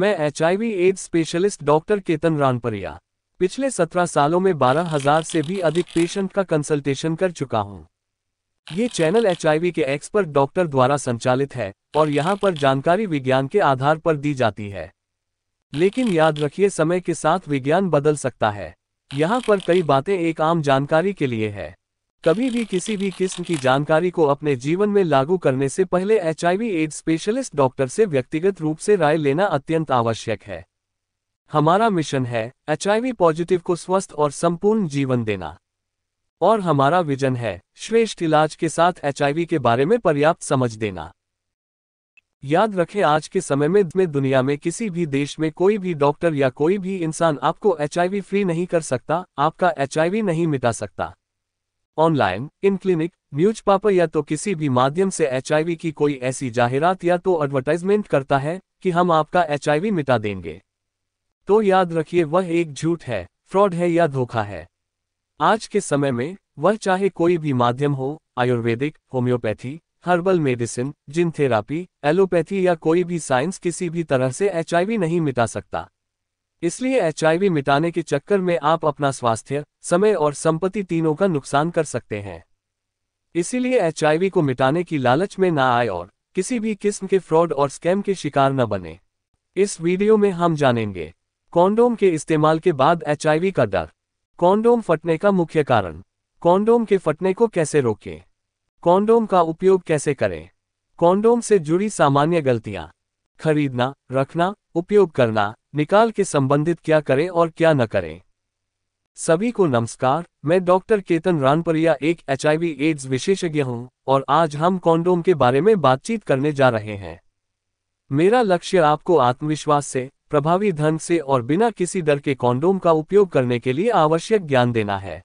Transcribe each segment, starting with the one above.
मैं H AIDS specialist doctor Ketan Ranpariya पिछले सत्रह सालों में बारह हजार से भी अधिक पेशेंट का कंसल्टेशन कर चुका हूँ ये चैनल एच के एक्सपर्ट डॉक्टर द्वारा संचालित है और यहाँ पर जानकारी विज्ञान के आधार पर दी जाती है लेकिन याद रखिए समय के साथ विज्ञान बदल सकता है यहाँ पर कई बातें एक आम जानकारी के लिए है कभी भी किसी भी किस्म की जानकारी को अपने जीवन में लागू करने से पहले एच एड्स स्पेशलिस्ट डॉक्टर से व्यक्तिगत रूप से राय लेना अत्यंत आवश्यक है हमारा मिशन है एच पॉजिटिव को स्वस्थ और संपूर्ण जीवन देना और हमारा विजन है श्रेष्ठ इलाज के साथ एच के बारे में पर्याप्त समझ देना याद रखें आज के समय में, में दुनिया में किसी भी देश में कोई भी डॉक्टर या कोई भी इंसान आपको एच फ्री नहीं कर सकता आपका एच नहीं मिटा सकता ऑनलाइन इन क्लिनिक न्यूज पापर या तो किसी भी माध्यम से एच की कोई ऐसी जाहिरात या तो एडवर्टाइजमेंट करता है कि हम आपका एचआईवी मिटा देंगे तो याद रखिए वह एक झूठ है फ्रॉड है या धोखा है आज के समय में वह चाहे कोई भी माध्यम हो Ayurvedic homeopathy herbal medicine gene therapy allopathy या कोई भी साइंस किसी भी तरह से एच नहीं मिटा सकता इसलिए एचआईवी मिटाने के चक्कर में आप अपना स्वास्थ्य समय और संपत्ति तीनों का नुकसान कर सकते हैं इसीलिए एचआईवी को मिटाने की लालच में ना आए और किसी भी किस्म के फ्रॉड और स्कैम के शिकार न बने इस वीडियो में हम जानेंगे कॉन्डोम के इस्तेमाल के बाद एचआईवी का डर कॉन्डोम फटने का मुख्य कारण कॉन्डोम के फटने को कैसे रोकें कॉन्डोम का उपयोग कैसे करें कॉन्डोम से जुड़ी सामान्य गलतियां खरीदना रखना उपयोग करना निकाल के संबंधित क्या करें और क्या न करें सभी को नमस्कार मैं डॉक्टर केतन रानपरिया एक एच एड्स विशेषज्ञ हूं और आज हम कॉन्डोम के बारे में बातचीत करने जा रहे हैं मेरा लक्ष्य आपको आत्मविश्वास से प्रभावी ढंग से और बिना किसी डर के कॉन्डोम का उपयोग करने के लिए आवश्यक ज्ञान देना है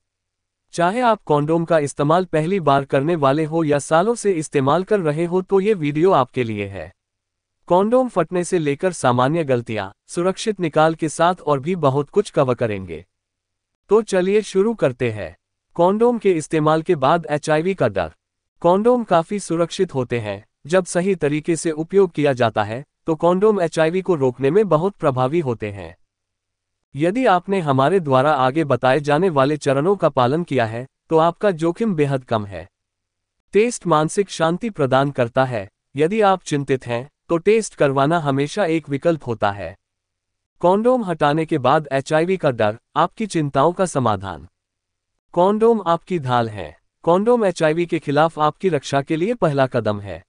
चाहे आप कॉन्डोम का इस्तेमाल पहली बार करने वाले हो या सालों से इस्तेमाल कर रहे हो तो ये वीडियो आपके लिए है कॉन्डोम फटने से लेकर सामान्य गलतियां सुरक्षित निकाल के साथ और भी बहुत कुछ कवर करेंगे तो चलिए शुरू करते हैं कॉन्डोम के इस्तेमाल के बाद एचआईवी का डर कॉन्डोम काफी सुरक्षित होते हैं जब सही तरीके से उपयोग किया जाता है तो कॉन्डोम एचआईवी को रोकने में बहुत प्रभावी होते हैं यदि आपने हमारे द्वारा आगे बताए जाने वाले चरणों का पालन किया है तो आपका जोखिम बेहद कम है टेस्ट मानसिक शांति प्रदान करता है यदि आप चिंतित हैं तो टेस्ट करवाना हमेशा एक विकल्प होता है कॉन्डोम हटाने के बाद एचआईवी का डर आपकी चिंताओं का समाधान कॉन्डोम आपकी ढाल है कॉन्डोम एचआईवी के खिलाफ आपकी रक्षा के लिए पहला कदम है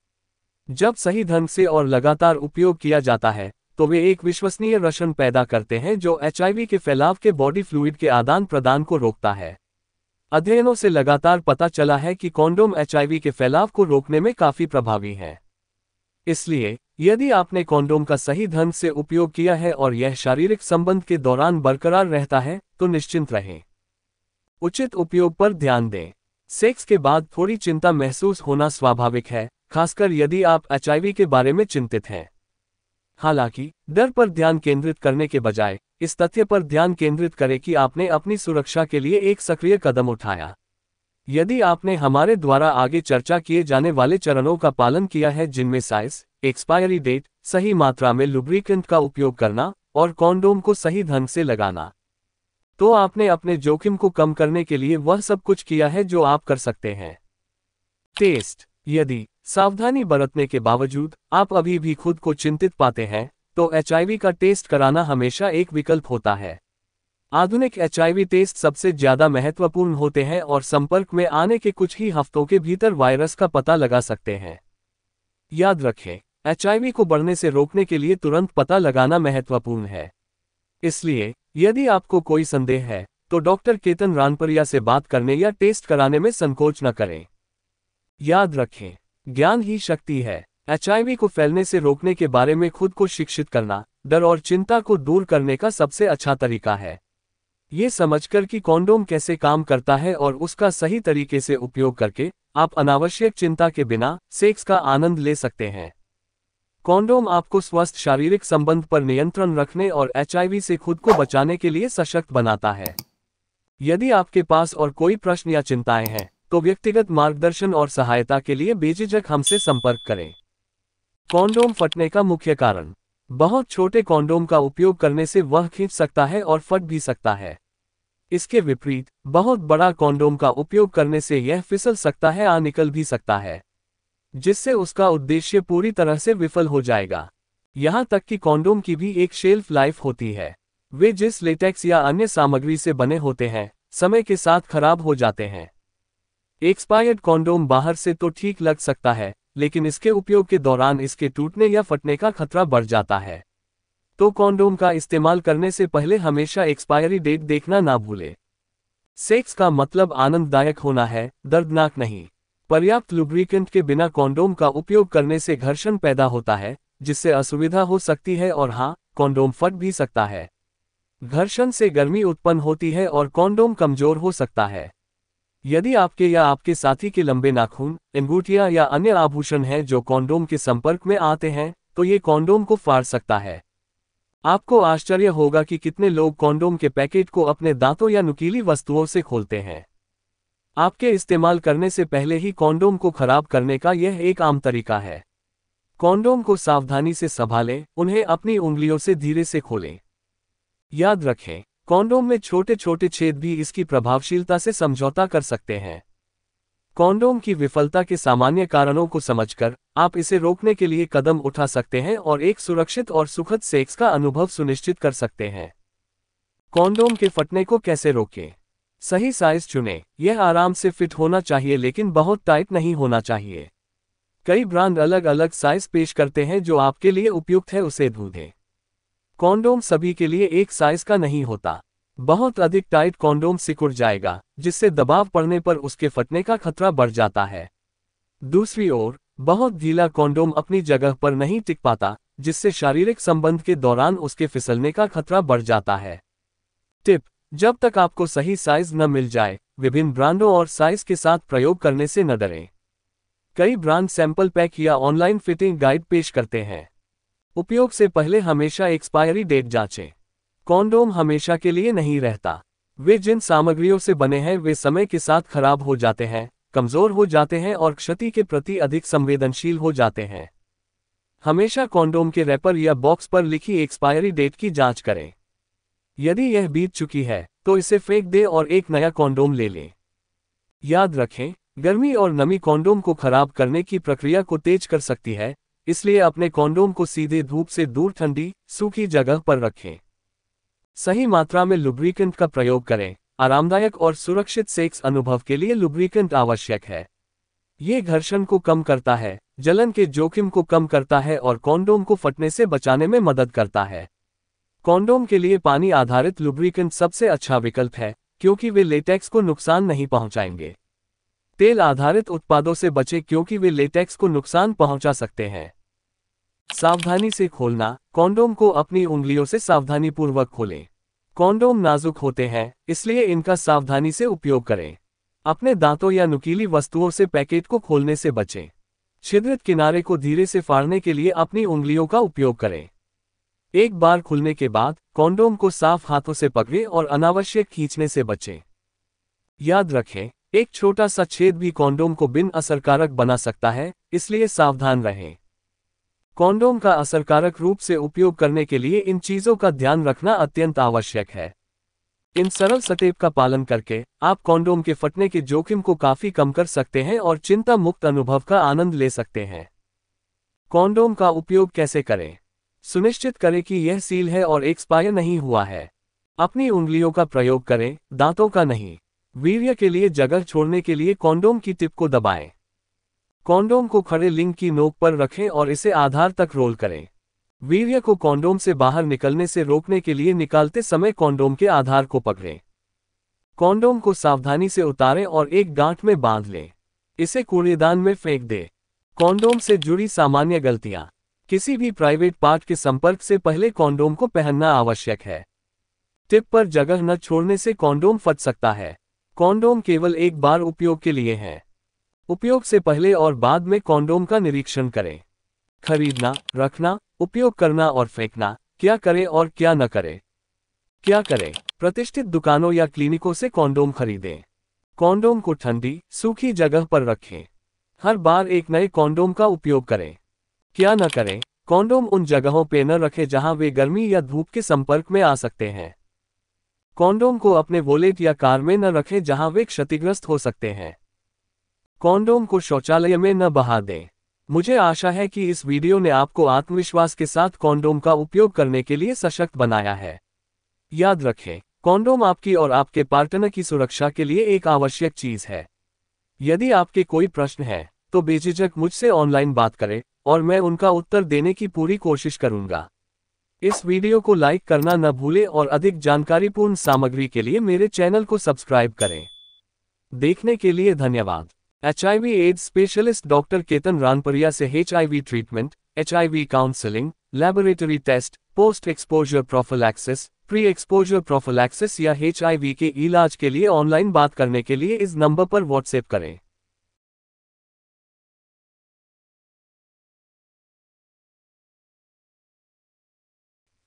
जब सही ढंग से और लगातार उपयोग किया जाता है तो वे एक विश्वसनीय रशन पैदा करते हैं जो एचआईवी के फैलाव के बॉडी फ्लूइड के आदान प्रदान को रोकता है अध्ययनों से लगातार पता चला है कि कॉन्डोम एचआईवी के फैलाव को रोकने में काफी प्रभावी हैं इसलिए यदि आपने कॉन्डोम का सही ढंग से उपयोग किया है और यह शारीरिक संबंध के दौरान बरकरार रहता है तो निश्चिंत रहें उचित उपयोग पर ध्यान दें सेक्स के बाद थोड़ी चिंता महसूस होना स्वाभाविक है खासकर यदि आप एच के बारे में चिंतित हैं हालांकि डर पर ध्यान केंद्रित करने के बजाय इस तथ्य पर ध्यान केंद्रित करें कि आपने अपनी सुरक्षा के लिए एक सक्रिय कदम उठाया यदि आपने हमारे द्वारा आगे चर्चा किए जाने वाले चरणों का पालन किया है जिनमें साइज एक्सपायरी डेट सही मात्रा में लुब्रिकेंट का उपयोग करना और कॉन्डोम को सही ढंग से लगाना तो आपने अपने जोखिम को कम करने के लिए वह सब कुछ किया है जो आप कर सकते हैं टेस्ट यदि सावधानी बरतने के बावजूद आप अभी भी खुद को चिंतित पाते हैं तो एचआईवी का टेस्ट कराना हमेशा एक विकल्प होता है आधुनिक एच टेस्ट सबसे ज्यादा महत्वपूर्ण होते हैं और संपर्क में आने के कुछ ही हफ्तों के भीतर वायरस का पता लगा सकते हैं याद रखें एच को बढ़ने से रोकने के लिए तुरंत पता लगाना महत्वपूर्ण है इसलिए यदि आपको कोई संदेह है तो डॉक्टर केतन रानपरिया से बात करने या टेस्ट कराने में संकोच न करें याद रखें ज्ञान ही शक्ति है एच को फैलने से रोकने के बारे में खुद को शिक्षित करना डर और चिंता को दूर करने का सबसे अच्छा तरीका है ये समझकर कि कॉन्डोम कैसे काम करता है और उसका सही तरीके से उपयोग करके आप अनावश्यक चिंता के बिना सेक्स का आनंद ले सकते हैं कॉन्डोम आपको स्वस्थ शारीरिक संबंध पर नियंत्रण रखने और एचआईवी से खुद को बचाने के लिए सशक्त बनाता है यदि आपके पास और कोई प्रश्न या चिंताएं हैं तो व्यक्तिगत मार्गदर्शन और सहायता के लिए बेझिझक हमसे संपर्क करें कॉन्डोम फटने का मुख्य कारण बहुत छोटे कॉन्डोम का उपयोग करने से वह खींच सकता है और फट भी सकता है इसके विपरीत बहुत बड़ा कॉन्डोम का उपयोग करने से यह फिसल सकता है आ निकल भी सकता है जिससे उसका उद्देश्य पूरी तरह से विफल हो जाएगा यहां तक कि कॉन्डोम की भी एक शेल्फ लाइफ होती है वे जिस लेटेक्स या अन्य सामग्री से बने होते हैं समय के साथ खराब हो जाते हैं एक्सपायर्ड कॉन्डोम बाहर से तो ठीक लग सकता है लेकिन इसके उपयोग के दौरान इसके टूटने या फटने का खतरा बढ़ जाता है तो कॉन्डोम का इस्तेमाल करने से पहले हमेशा एक्सपायरी डेट देखना ना भूलें सेक्स का मतलब आनंददायक होना है दर्दनाक नहीं पर्याप्त लुब्रिकेंट के बिना कॉन्डोम का उपयोग करने से घर्षण पैदा होता है जिससे असुविधा हो सकती है और हाँ कॉन्डोम फट भी सकता है घर्षण से गर्मी उत्पन्न होती है और कॉन्डोम कमजोर हो सकता है यदि आपके या आपके साथी के लंबे नाखून अंगूठिया या अन्य आभूषण हैं जो कॉन्डोम के संपर्क में आते हैं तो ये कॉन्डोम को फाड़ सकता है आपको आश्चर्य होगा कि कितने लोग कॉन्डोम के पैकेट को अपने दांतों या नुकीली वस्तुओं से खोलते हैं आपके इस्तेमाल करने से पहले ही कॉन्डोम को खराब करने का यह एक आम तरीका है कॉन्डोम को सावधानी से संभालें उन्हें अपनी उंगलियों से धीरे से खोलें याद रखें कॉन्डोम में छोटे छोटे छेद भी इसकी प्रभावशीलता से समझौता कर सकते हैं कॉन्डोम की विफलता के सामान्य कारणों को समझकर आप इसे रोकने के लिए कदम उठा सकते हैं और एक सुरक्षित और सुखद सेक्स का अनुभव सुनिश्चित कर सकते हैं कॉन्डोम के फटने को कैसे रोकें सही साइज चुनें यह आराम से फिट होना चाहिए लेकिन बहुत टाइट नहीं होना चाहिए कई ब्रांड अलग अलग साइज पेश करते हैं जो आपके लिए उपयुक्त है उसे ढूंढें कॉन्डोम सभी के लिए एक साइज का नहीं होता बहुत अधिक टाइट कॉन्डोम सिकुड़ जाएगा जिससे दबाव पड़ने पर उसके फटने का खतरा बढ़ जाता है दूसरी ओर बहुत ढीला कॉन्डोम अपनी जगह पर नहीं टिक पाता जिससे शारीरिक संबंध के दौरान उसके फिसलने का खतरा बढ़ जाता है टिप जब तक आपको सही साइज न मिल जाए विभिन्न ब्रांडों और साइज के साथ प्रयोग करने से न डरें कई ब्रांड सैंपल पैक या ऑनलाइन फिटिंग गाइड पेश करते हैं उपयोग से पहले हमेशा एक्सपायरी डेट जांचें कॉन्डोम हमेशा के लिए नहीं रहता वे जिन सामग्रियों से बने हैं वे समय के साथ खराब हो जाते हैं कमजोर हो जाते हैं और क्षति के प्रति अधिक संवेदनशील हो जाते हैं हमेशा कॉन्डोम के रैपर या बॉक्स पर लिखी एक्सपायरी डेट की जांच करें यदि यह बीत चुकी है तो इसे फेंक दें और एक नया कॉन्डोम ले लें याद रखें गर्मी और नमी कॉन्डोम को खराब करने की प्रक्रिया को तेज कर सकती है इसलिए अपने कॉन्डोम को सीधे धूप से दूर ठंडी सूखी जगह पर रखें सही मात्रा में लुब्रिकेंट का प्रयोग करें आरामदायक और सुरक्षित सेक्स अनुभव के लिए लुब्रिकेंट आवश्यक है ये घर्षण को कम करता है जलन के जोखिम को कम करता है और कॉन्डोम को फटने से बचाने में मदद करता है कॉन्डोम के लिए पानी आधारित लुब्रिकेंट सबसे अच्छा विकल्प है क्योंकि वे लेटेक्स को नुकसान नहीं पहुंचाएंगे तेल आधारित उत्पादों से बचें क्योंकि वे लेटेक्स को नुकसान पहुंचा सकते हैं सावधानी से खोलना कॉन्डोम को अपनी उंगलियों से सावधानीपूर्वक खोलें कॉन्डोम नाजुक होते हैं इसलिए इनका सावधानी से उपयोग करें अपने दांतों या नुकीली वस्तुओं से पैकेट को खोलने से बचें छिद्रित किनारे को धीरे से फाड़ने के लिए अपनी उंगलियों का उपयोग करें एक बार खुलने के बाद कॉन्डोम को साफ हाथों से पकड़ें और अनावश्यक खींचने से बचें याद रखें एक छोटा सा छेद भी कॉन्डोम को बिन असरकारक बना सकता है इसलिए सावधान रहें कॉन्डोम का असरकारक रूप से उपयोग करने के लिए इन चीजों का ध्यान रखना अत्यंत आवश्यक है इन सरल सटेप का पालन करके आप कॉन्डोम के फटने के जोखिम को काफी कम कर सकते हैं और चिंता मुक्त अनुभव का आनंद ले सकते हैं कॉन्डोम का उपयोग कैसे करें सुनिश्चित करें कि यह सील है और एक्सपायर नहीं हुआ है अपनी उंगलियों का प्रयोग करें दांतों का नहीं वीर्य के लिए जगह छोड़ने के लिए कॉन्डोम की टिप को दबाएं। कॉन्डोम को खड़े लिंग की नोक पर रखें और इसे आधार तक रोल करें वीर्य को कॉन्डोम से बाहर निकलने से रोकने के लिए निकालते समय कॉन्डोम के आधार को पकड़ें कॉन्डोम को सावधानी से उतारें और एक गांठ में बांध लें इसे कूड़ेदान में फेंक दें कॉन्डोम से जुड़ी सामान्य गलतियां किसी भी प्राइवेट पार्ट के संपर्क से पहले कॉन्डोम को पहनना आवश्यक है टिप पर जगह न छोड़ने से कॉन्डोम फट सकता है कॉन्डोम केवल एक बार उपयोग के लिए है उपयोग से पहले और बाद में कॉन्डोम का निरीक्षण करें खरीदना रखना उपयोग करना और फेंकना क्या करें और क्या न करें क्या करें प्रतिष्ठित दुकानों या क्लिनिकों से कॉन्डोम खरीदें कॉन्डोम को ठंडी सूखी जगह पर रखें हर बार एक नए कॉन्डोम का उपयोग करें क्या न करें कॉन्डोम उन जगहों पर न रखें जहां वे गर्मी या धूप के संपर्क में आ सकते हैं कॉन्डोम को अपने वॉलेट या कार में न रखें जहां वे क्षतिग्रस्त हो सकते हैं कॉन्डोम को शौचालय में न बहा दें मुझे आशा है कि इस वीडियो ने आपको आत्मविश्वास के साथ कॉन्डोम का उपयोग करने के लिए सशक्त बनाया है याद रखें कॉन्डोम आपकी और आपके पार्टनर की सुरक्षा के लिए एक आवश्यक चीज है यदि आपके कोई प्रश्न है तो बेझिझक मुझसे ऑनलाइन बात करें और मैं उनका उत्तर देने की पूरी कोशिश करूंगा इस वीडियो को लाइक करना न भूलें और अधिक जानकारीपूर्ण सामग्री के लिए मेरे चैनल को सब्सक्राइब करें देखने के लिए धन्यवाद H AIDS specialist doctor Ketan Ranpariya से H treatment H counselling laboratory test post exposure prophylaxis pre exposure prophylaxis या एच के इलाज के लिए ऑनलाइन बात करने के लिए इस नंबर पर व्हाट्सएप करें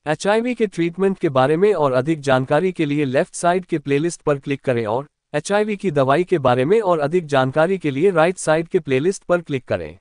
एचआईवी के ट्रीटमेंट के बारे में और अधिक जानकारी के लिए लेफ्ट साइड के प्लेलिस्ट पर क्लिक करें और एचआईवी की दवाई के बारे में और अधिक जानकारी के लिए राइट साइड के प्लेलिस्ट पर क्लिक करें